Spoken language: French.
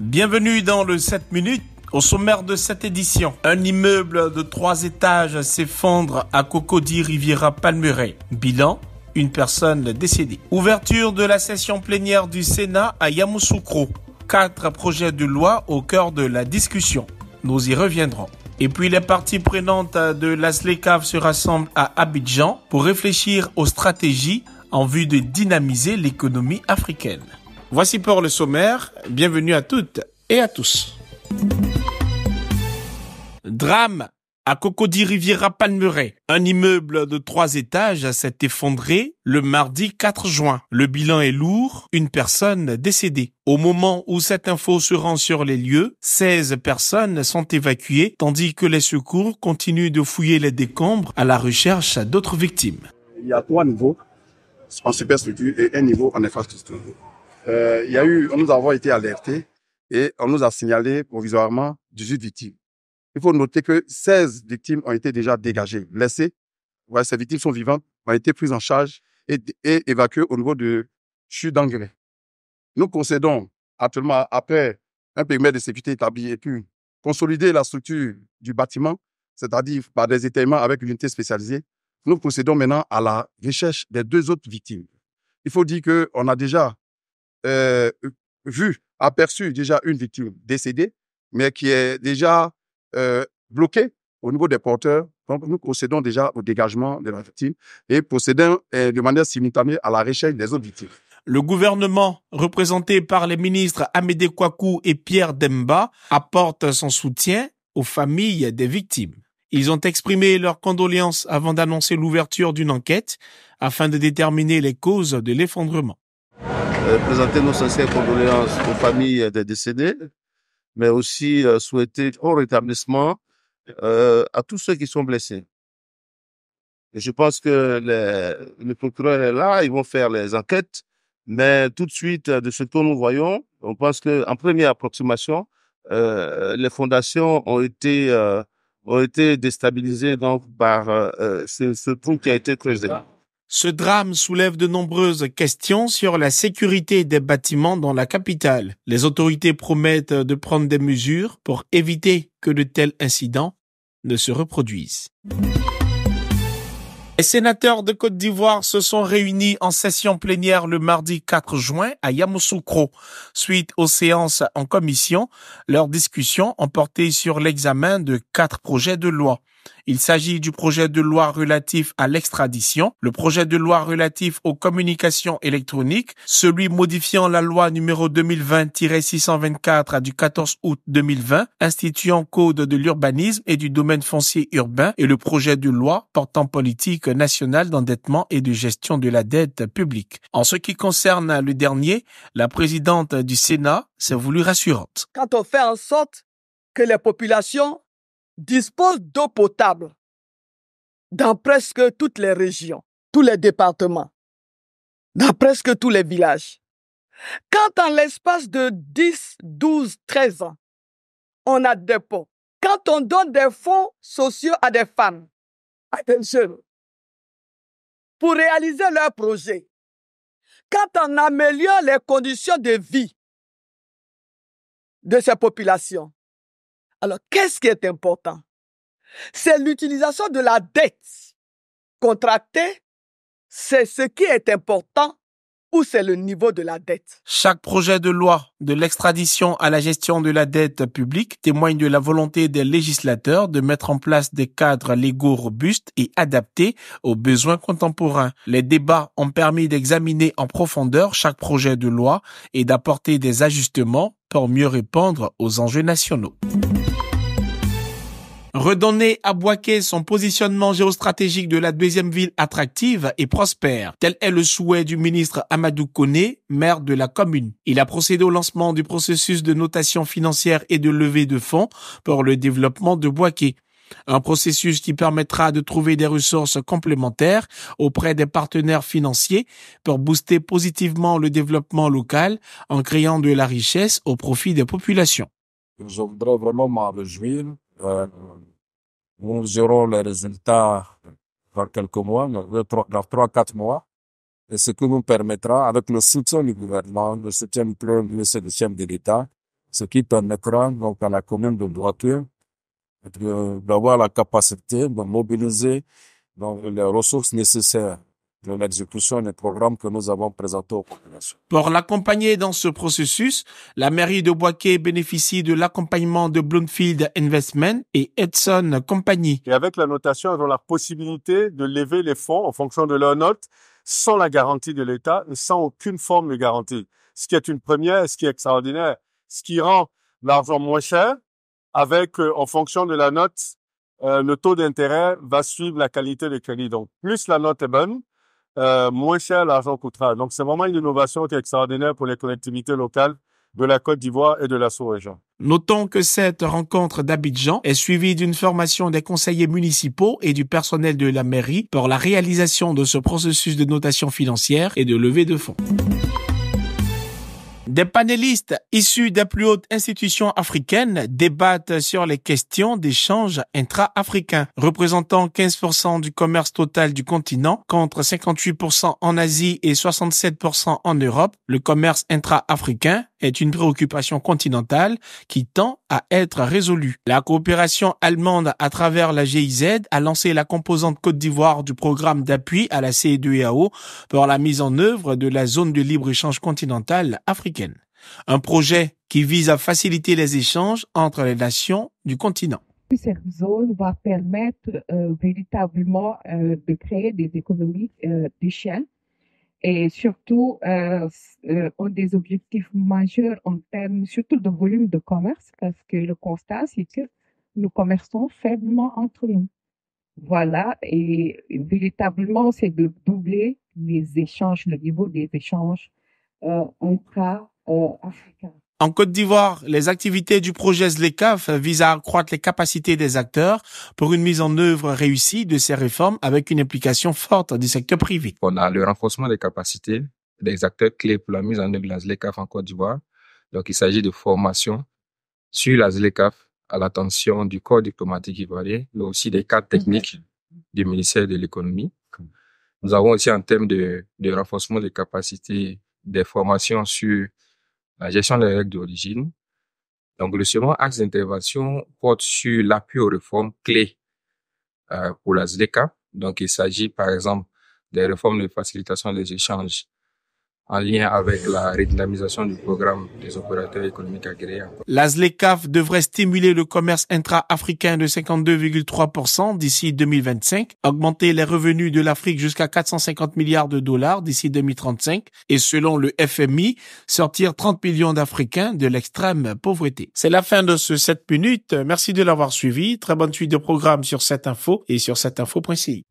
Bienvenue dans le 7 minutes. Au sommaire de cette édition, un immeuble de trois étages s'effondre à Cocody Riviera Palmeray. Bilan, une personne décédée. Ouverture de la session plénière du Sénat à Yamoussoukro. Quatre projets de loi au cœur de la discussion. Nous y reviendrons. Et puis les parties prenantes de la se rassemblent à Abidjan pour réfléchir aux stratégies en vue de dynamiser l'économie africaine. Voici pour le sommaire. Bienvenue à toutes et à tous. Drame à Cocody Riviera Palmeret. Un immeuble de trois étages s'est effondré le mardi 4 juin. Le bilan est lourd, une personne décédée. Au moment où cette info se rend sur les lieux, 16 personnes sont évacuées tandis que les secours continuent de fouiller les décombres à la recherche d'autres victimes. Il y a trois niveaux en superstructure et un niveau en infrastructure. Euh, il y a eu, nous avons été alertés et on nous a signalé provisoirement 18 victimes. Il faut noter que 16 victimes ont été déjà dégagées, laissées ces victimes sont vivantes, ont été prises en charge et, évacuées au niveau de chute d'engrais. Nous concédons actuellement, après un périmètre de sécurité établi et puis consolider la structure du bâtiment, c'est-à-dire par des étayements avec une unité spécialisée, nous procédons maintenant à la recherche des deux autres victimes. Il faut dire qu'on a déjà euh, euh, vu, aperçu déjà une victime décédée, mais qui est déjà euh, bloquée au niveau des porteurs. Donc, nous procédons déjà au dégagement de la victime et procédons de manière simultanée à la recherche des autres victimes. Le gouvernement, représenté par les ministres Amédée Kouakou et Pierre Demba, apporte son soutien aux familles des victimes. Ils ont exprimé leurs condoléances avant d'annoncer l'ouverture d'une enquête afin de déterminer les causes de l'effondrement. Euh, présenter nos sincères condoléances aux familles des décédés, mais aussi euh, souhaiter au rétablissement euh, à tous ceux qui sont blessés. je pense que les, le procureur est là, ils vont faire les enquêtes, mais tout de suite, de ce que nous voyons, on pense qu'en première approximation, les fondations ont été ont été déstabilisées donc par ce, ce trou qui a été creusé. Ce drame soulève de nombreuses questions sur la sécurité des bâtiments dans la capitale. Les autorités promettent de prendre des mesures pour éviter que de tels incidents ne se reproduisent. Les sénateurs de Côte d'Ivoire se sont réunis en session plénière le mardi 4 juin à Yamoussoukro. Suite aux séances en commission, leurs discussions ont porté sur l'examen de quatre projets de loi. Il s'agit du projet de loi relatif à l'extradition, le projet de loi relatif aux communications électroniques, celui modifiant la loi numéro 2020-624 du 14 août 2020, instituant code de l'urbanisme et du domaine foncier urbain et le projet de loi portant politique nationale d'endettement et de gestion de la dette publique. En ce qui concerne le dernier, la présidente du Sénat s'est voulue rassurante. Quand on fait en sorte que les populations dispose d'eau potable dans presque toutes les régions, tous les départements, dans presque tous les villages. Quand en l'espace de 10, 12, 13 ans, on a des ponts, quand on donne des fonds sociaux à des femmes, à pour réaliser leurs projets, quand on améliore les conditions de vie de ces populations, alors, qu'est-ce qui est important C'est l'utilisation de la dette contractée. C'est ce qui est important ou c'est le niveau de la dette. Chaque projet de loi de l'extradition à la gestion de la dette publique témoigne de la volonté des législateurs de mettre en place des cadres légaux robustes et adaptés aux besoins contemporains. Les débats ont permis d'examiner en profondeur chaque projet de loi et d'apporter des ajustements pour mieux répondre aux enjeux nationaux redonner à Boaké son positionnement géostratégique de la deuxième ville attractive et prospère, tel est le souhait du ministre Amadou Kone, maire de la commune. Il a procédé au lancement du processus de notation financière et de levée de fonds pour le développement de Boaké. Un processus qui permettra de trouver des ressources complémentaires auprès des partenaires financiers pour booster positivement le développement local en créant de la richesse au profit des populations. vraiment euh, nous gérons les résultats dans quelques mois, euh, dans trois, quatre mois. Et ce qui nous permettra, avec le soutien du gouvernement, le du septième ministre du chef de l'État, ce qui permettra donc à la commune de Droiteux d'avoir la capacité de mobiliser les ressources nécessaires en exécution des programmes que nous avons présentés aux populations. Pour l'accompagner dans ce processus, la mairie de Boisquet bénéficie de l'accompagnement de Bloomfield Investment et Edson Company. Et avec la notation, ils ont la possibilité de lever les fonds en fonction de leur note sans la garantie de l'État sans aucune forme de garantie. Ce qui est une première, ce qui est extraordinaire, ce qui rend l'argent moins cher avec, euh, en fonction de la note, euh, le taux d'intérêt va suivre la qualité des crédit. Donc, plus la note est bonne, euh, moins cher l'argent coûtera. Donc, c'est vraiment une innovation qui est extraordinaire pour les collectivités locales de la Côte d'Ivoire et de la sous-région. Notons que cette rencontre d'Abidjan est suivie d'une formation des conseillers municipaux et du personnel de la mairie pour la réalisation de ce processus de notation financière et de levée de fonds. Des panélistes issus des plus hautes institutions africaines débattent sur les questions d'échanges intra-africains, représentant 15% du commerce total du continent contre 58% en Asie et 67% en Europe. Le commerce intra-africain est une préoccupation continentale qui tend à être résolue. La coopération allemande à travers la GIZ a lancé la composante Côte d'Ivoire du programme d'appui à la CE2AO pour la mise en œuvre de la zone de libre-échange continentale africaine. Un projet qui vise à faciliter les échanges entre les nations du continent. Cette zone va permettre euh, véritablement euh, de créer des économies euh, d'échelle et surtout euh, ont euh, des objectifs majeurs en termes surtout de volume de commerce parce que le constat c'est que nous commerçons faiblement entre nous. Voilà, et véritablement c'est de doubler les échanges, le niveau des échanges euh, intra-africains. Euh, en Côte d'Ivoire, les activités du projet ZLECAF visent à accroître les capacités des acteurs pour une mise en œuvre réussie de ces réformes avec une implication forte du secteur privé. On a le renforcement des capacités des acteurs clés pour la mise en œuvre de la ZLECAF en Côte d'Ivoire. Donc, il s'agit de formation sur la ZLECAF à l'attention du corps diplomatique ivoirien, mais aussi des cadres techniques du ministère de l'économie. Nous avons aussi un thème de, de renforcement des capacités des formations sur la gestion des règles d'origine. Donc, le second axe d'intervention porte sur l'appui aux réformes clés euh, pour la SDK Donc, il s'agit par exemple des réformes de facilitation des échanges en lien avec la redynamisation du programme des opérateurs économiques agréés. L'ASLECAF devrait stimuler le commerce intra-africain de 52,3% d'ici 2025, augmenter les revenus de l'Afrique jusqu'à 450 milliards de dollars d'ici 2035 et selon le FMI, sortir 30 millions d'Africains de l'extrême pauvreté. C'est la fin de ce 7 minutes. Merci de l'avoir suivi. Très bonne suite de programme sur cette info et sur cette info précise